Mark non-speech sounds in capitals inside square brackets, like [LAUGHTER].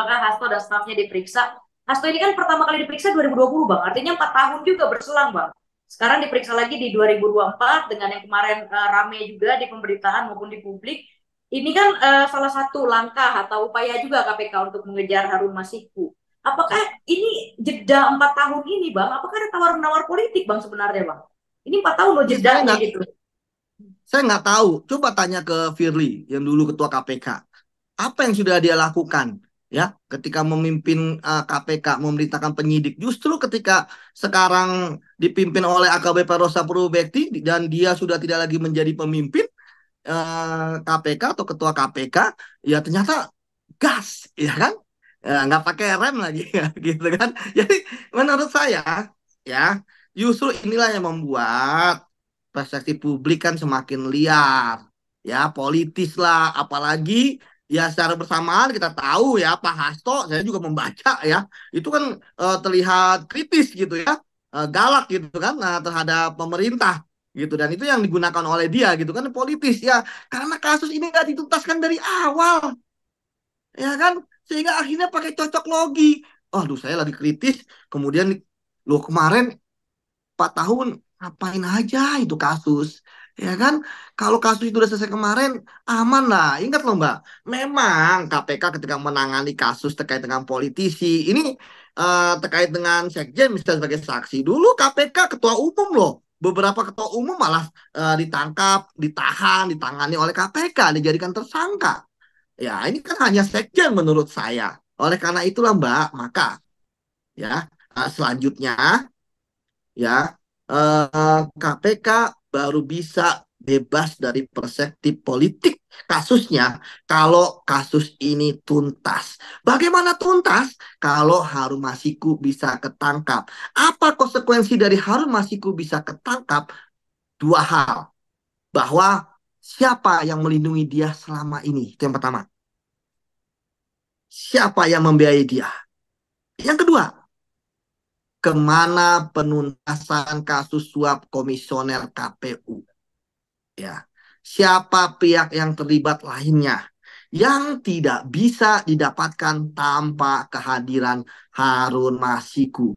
maka Hasto dan stafnya diperiksa. Hasto ini kan pertama kali diperiksa 2020 bang, artinya empat tahun juga berselang bang. Sekarang diperiksa lagi di 2024 dengan yang kemarin uh, rame juga di pemberitaan maupun di publik. Ini kan uh, salah satu langkah atau upaya juga KPK untuk mengejar Harun Masiku. Apakah ini jeda empat tahun ini bang? Apakah ada tawar-menawar politik bang sebenarnya bang? Ini empat tahun loh jedanya gitu. Saya nggak tahu. Coba tanya ke Firly yang dulu ketua KPK. Apa yang sudah dia lakukan? ya ketika memimpin uh, eh, KPK memerintahkan penyidik justru ketika sekarang dipimpin oleh AKBP Rosa Purubekti dan dia sudah tidak lagi menjadi pemimpin uh, eh, KPK atau ketua KPK ya ternyata gas ya kan ya, nggak pakai rem lagi [LAUGHS] ya, gitu kan jadi menurut saya ya justru inilah yang membuat persepsi publik kan semakin liar ya politis lah apalagi ya secara bersamaan kita tahu ya Pak Hasto saya juga membaca ya itu kan e, terlihat kritis gitu ya e, galak gitu kan nah, terhadap pemerintah gitu dan itu yang digunakan oleh dia gitu kan politis ya karena kasus ini nggak dituntaskan dari awal ya kan sehingga akhirnya pakai cocok logi oh aduh saya lagi kritis kemudian lo kemarin 4 tahun ngapain aja itu kasus ya kan? Kalau kasus itu sudah selesai kemarin, aman lah. Ingat loh Mbak, memang KPK ketika menangani kasus terkait dengan politisi, ini uh, terkait dengan sekjen misalnya sebagai saksi. Dulu KPK ketua umum loh, beberapa ketua umum malah uh, ditangkap, ditahan, ditangani oleh KPK, dijadikan tersangka. Ya ini kan hanya sekjen menurut saya. Oleh karena itulah Mbak, maka ya uh, selanjutnya ya uh, KPK baru bisa bebas dari perspektif politik kasusnya kalau kasus ini tuntas. Bagaimana tuntas? Kalau Harun Masiku bisa ketangkap. Apa konsekuensi dari Harun Masiku bisa ketangkap? Dua hal. Bahwa siapa yang melindungi dia selama ini? Itu yang pertama. Siapa yang membiayai dia? Yang kedua, kemana penuntasan kasus suap komisioner KPU. Ya, siapa pihak yang terlibat lainnya yang tidak bisa didapatkan tanpa kehadiran Harun Masiku.